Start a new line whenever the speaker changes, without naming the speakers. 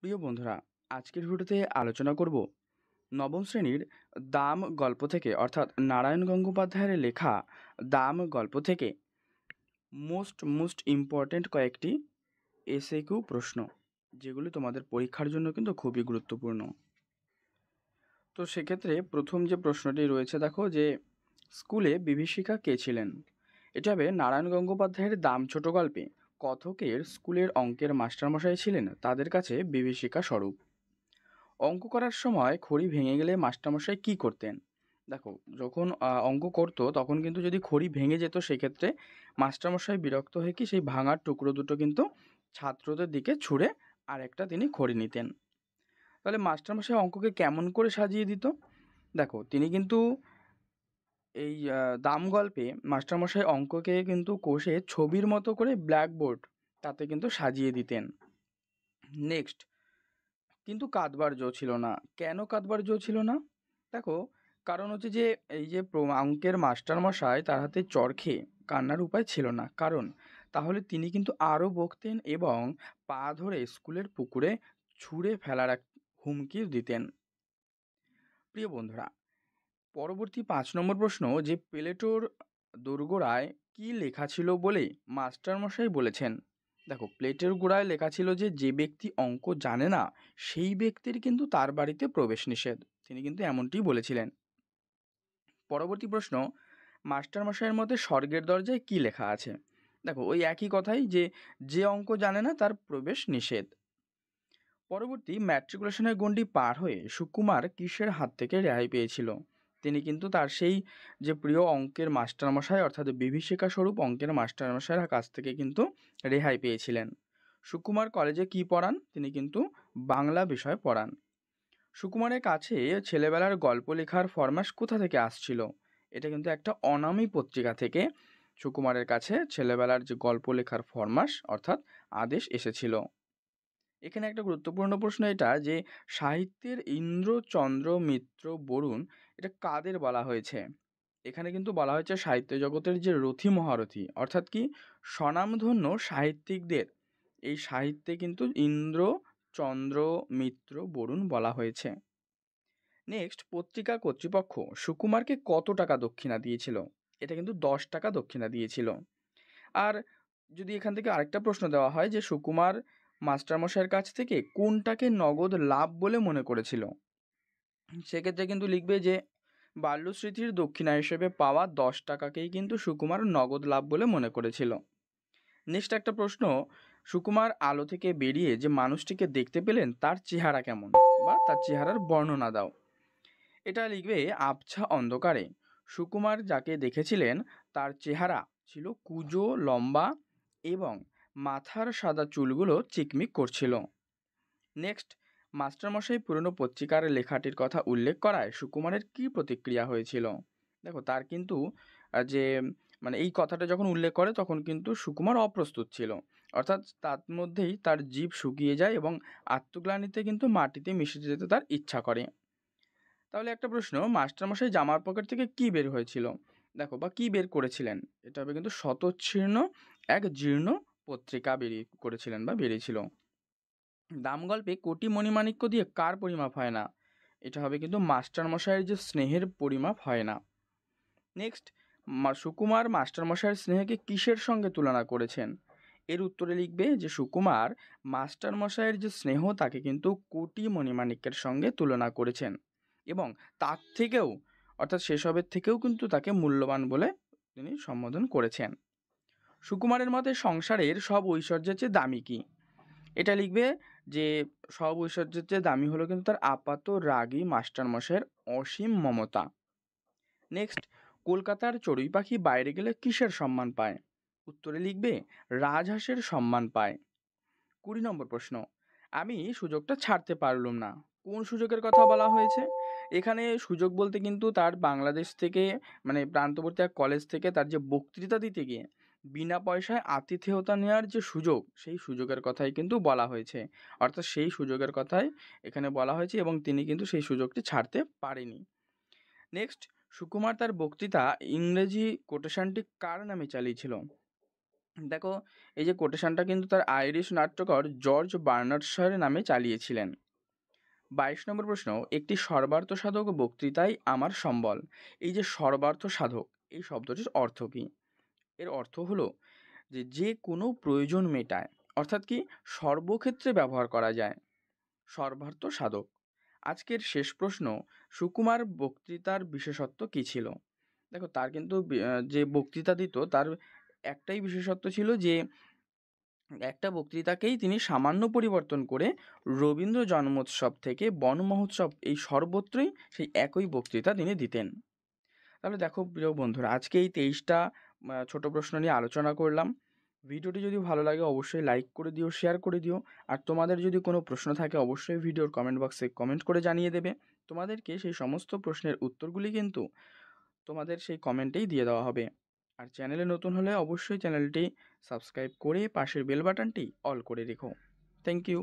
প্রিয় বন্ধুরা আজকের ভিডিওতে আলোচনা করব নবম শ্রেণীর দাম গল্প থেকে অর্থাৎ নারায়ণ গঙ্গোপাধ্যায়ের লেখা দাম গল্প থেকে মোস্ট মোস্ট ইম্পর্ট্যান্ট কয়েকটি এসে কিউ প্রশ্ন যেগুলি তোমাদের পরীক্ষার জন্য কিন্তু খুবই গুরুত্বপূর্ণ তো সেক্ষেত্রে প্রথম যে প্রশ্নটি রয়েছে দেখো যে স্কুলে বিভীষিকা কে ছিলেন এটা হবে নারায়ণ গঙ্গোপাধ্যায়ের দাম ছোট গল্পে কথকের স্কুলের অঙ্কের মাস্টারমশাই ছিলেন তাদের কাছে বিভীষিকা স্বরূপ অঙ্ক করার সময় খড়ি ভেঙে গেলে মাস্টারমশাই কি করতেন দেখো যখন অঙ্ক করতো তখন কিন্তু যদি খড়ি ভেঙে যেত সেক্ষেত্রে মাস্টারমশাই বিরক্ত হয়ে কি সেই ভাঙার টুকরো দুটো কিন্তু ছাত্রদের দিকে ছুঁড়ে আরেকটা তিনি খড়ি নিতেন তাহলে মাস্টারমশাই অঙ্ককে কেমন করে সাজিয়ে দিত দেখো তিনি কিন্তু এই দাম গল্পে মাস্টারমশাই অঙ্ককে কিন্তু কোষে ছবির মতো করে ব্ল্যাকবোর্ড তাতে কিন্তু সাজিয়ে দিতেন নেক্সট কিন্তু কাঁদবার জো ছিল না কেন কাঁদবার জো ছিল না দেখো কারণ হচ্ছে যে এই যে অঙ্কের মাস্টারমশাই তার হাতে চরখে কান্নার উপায় ছিল না কারণ তাহলে তিনি কিন্তু আরও বকতেন এবং পা ধরে স্কুলের পুকুরে ছুঁড়ে ফেলার এক হুমকি দিতেন প্রিয় বন্ধুরা পরবর্তী পাঁচ নম্বর প্রশ্ন যে প্লেটোর দোরগোড়ায় কী লেখা ছিল বলে মাস্টারমশাই বলেছেন দেখো প্লেটের গোড়ায় লেখা ছিল যে যে ব্যক্তি অঙ্ক জানে না সেই ব্যক্তির কিন্তু তার বাড়িতে প্রবেশ নিষেধ তিনি কিন্তু এমনটি বলেছিলেন পরবর্তী প্রশ্ন মাস্টারমশাইয়ের মতে স্বর্গের দরজায় কী লেখা আছে দেখো ওই একই কথাই যে যে অঙ্ক জানে না তার প্রবেশ নিষেধ পরবর্তী ম্যাট্রিকুলেশনের গণ্ডি পার হয়ে সুকুমার কিসের হাত থেকে রেহাই পেয়েছিল তিনি কিন্তু তার সেই যে প্রিয় অঙ্কের মাস্টারমশাই অর্থাৎ বিভীষিকা স্বরূপ অঙ্কের মাস্টারমশাইয়ের কাছ থেকে কিন্তু রেহাই পেয়েছিলেন সুকুমার কলেজে কি পড়ান তিনি কিন্তু বাংলা বিষয় পড়ান সুকুমারের কাছে ছেলেবেলার গল্প লেখার ফরমাস কোথা থেকে আসছিল এটা কিন্তু একটা অনামি পত্রিকা থেকে সুকুমারের কাছে ছেলেবেলার যে গল্প লেখার ফরমাস অর্থাৎ আদেশ এসেছিল এখানে একটা গুরুত্বপূর্ণ প্রশ্ন এটা যে সাহিত্যের ইন্দ্রচন্দ্র মিত্র বরুণ এটা কাদের বলা হয়েছে এখানে কিন্তু বলা হয়েছে সাহিত্য জগতের যে রথি মহারথী অর্থাৎ কি স্বনামধন্য সাহিত্যিকদের এই সাহিত্যে কিন্তু ইন্দ্র চন্দ্র মিত্র বরুণ বলা হয়েছে নেক্সট পত্রিকা কর্তৃপক্ষ সুকুমারকে কত টাকা দক্ষিণা দিয়েছিল এটা কিন্তু দশ টাকা দক্ষিণা দিয়েছিল আর যদি এখান থেকে আরেকটা প্রশ্ন দেওয়া হয় যে সুকুমার মাস্টারমশাইয়ের কাছ থেকে কোনটাকে নগদ লাভ বলে মনে করেছিল সেক্ষেত্রে কিন্তু লিখবে যে বাল্যস্মৃতির দক্ষিণা হিসেবে পাওয়া দশ টাকাকেই কিন্তু সুকুমার নগদ লাভ বলে মনে করেছিল নেক্সট একটা প্রশ্ন সুকুমার আলো থেকে বেরিয়ে যে মানুষটিকে দেখতে পেলেন তার চেহারা কেমন বা তার চেহারার বর্ণনা দাও এটা লিখবে আবছা অন্ধকারে সুকুমার যাকে দেখেছিলেন তার চেহারা ছিল কুজো লম্বা এবং মাথার সাদা চুলগুলো চিকমিক করছিল নেক্সট মাস্টারমশাই পুরনো পত্রিকার লেখাটির কথা উল্লেখ করায় সুকুমারের কী প্রতিক্রিয়া হয়েছিল দেখো তার কিন্তু যে মানে এই কথাটা যখন উল্লেখ করে তখন কিন্তু সুকুমার অপ্রস্তুত ছিল অর্থাৎ তার মধ্যেই তার জীব শুকিয়ে যায় এবং আত্মগ্লানিতে কিন্তু মাটিতে মিশে যেতে তার ইচ্ছা করে তাহলে একটা প্রশ্ন মাস্টারমশাই জামার পকেট থেকে কি বের হয়েছিল দেখো বা কি বের করেছিলেন এটা হবে কিন্তু শতচ্ছীর্ণ এক জীর্ণ পত্রিকা বেরিয়ে করেছিলেন বা বেরিয়েছিল দাম গল্পে কোটি মণিমাণিক্য দিয়ে কার পরিমাপ হয় না এটা হবে কিন্তু মাস্টারমশাইয়ের যে স্নেহের পরিমাপ হয় না নেক্সট সুকুমার মাস্টারমশাইয়ের স্নেহকে কিসের সঙ্গে তুলনা করেছেন এর উত্তরে লিখবে যে সুকুমার মাস্টারমশাইয়ের যে স্নেহ তাকে কিন্তু কোটি মণিমাণিক্যের সঙ্গে তুলনা করেছেন এবং তার থেকেও অর্থাৎ সেসবের থেকেও কিন্তু তাকে মূল্যবান বলে তিনি সম্বোধন করেছেন সুকুমারের মতে সংসারের সব ঐশ্বর্যের চেয়ে দামি কী এটা লিখবে যে সব ঐশ্বর্যের চেয়ে দামি হলো কিন্তু তার আপাত রাগী মাস্টারমশাইয়ের অসীম মমতা নেক্সট কলকাতার চড়ুই পাখি বাইরে গেলে কিসের সম্মান পায় উত্তরে লিখবে রাজহাঁসের সম্মান পায় কুড়ি নম্বর প্রশ্ন আমি সুযোগটা ছাড়তে পারলুম না কোন সুযোগের কথা বলা হয়েছে এখানে সুযোগ বলতে কিন্তু তার বাংলাদেশ থেকে মানে প্রান্তবর্তী এক কলেজ থেকে তার যে বক্তৃতা দিতে গিয়ে বিনা পয়সায় আতিথেয়তা নেওয়ার যে সুযোগ সেই সুযোগের কথাই কিন্তু বলা হয়েছে অর্থাৎ সেই সুযোগের কথাই এখানে বলা হয়েছে এবং তিনি কিন্তু সেই সুযোগটি ছাড়তে পারেনি নেক্সট সুকুমার তার বক্তৃতা ইংরেজি কোটেশনটি কার নামে চালিয়েছিল দেখো এই যে কোটেশনটা কিন্তু তার আইরিশ নাট্যকর জর্জ বার্নার্ডশার নামে চালিয়েছিলেন বাইশ নম্বর প্রশ্ন একটি সর্বার্থ সাধক বক্তৃতাই আমার সম্বল এই যে সর্বার্থ সাধক এই শব্দটির অর্থ কী এর অর্থ হলো যে যে কোনো প্রয়োজন মেটায় অর্থাৎ কি সর্বক্ষেত্রে ব্যবহার করা যায় সর্বার্থ সাধক আজকের শেষ প্রশ্ন সুকুমার বক্তৃতার বিশেষত্ব কী ছিল দেখো তার কিন্তু যে বক্তৃতা দিত তার একটাই বিশেষত্ব ছিল যে একটা বক্তৃতাকেই তিনি সামান্য পরিবর্তন করে রবীন্দ্র জন্মোৎসব থেকে বন মহোৎসব এই সর্বত্রই সেই একই বক্তৃতা তিনি দিতেন তাহলে দেখো প্রিয় বন্ধুরা আজকে এই তেইশটা ছোট প্রশ্ন নিয়ে আলোচনা করলাম ভিডিওটি যদি ভালো লাগে অবশ্যই লাইক করে দিও শেয়ার করে দিও আর তোমাদের যদি কোনো প্রশ্ন থাকে অবশ্যই ভিডিওর কমেন্ট বক্সে কমেন্ট করে জানিয়ে দেবে তোমাদেরকে সেই সমস্ত প্রশ্নের উত্তরগুলি কিন্তু তোমাদের সেই কমেন্টেই দিয়ে দেওয়া হবে আর চ্যানেলে নতুন হলে অবশ্যই চ্যানেলটি সাবস্ক্রাইব করে পাশের বেল বাটনটি অল করে রেখো থ্যাংক ইউ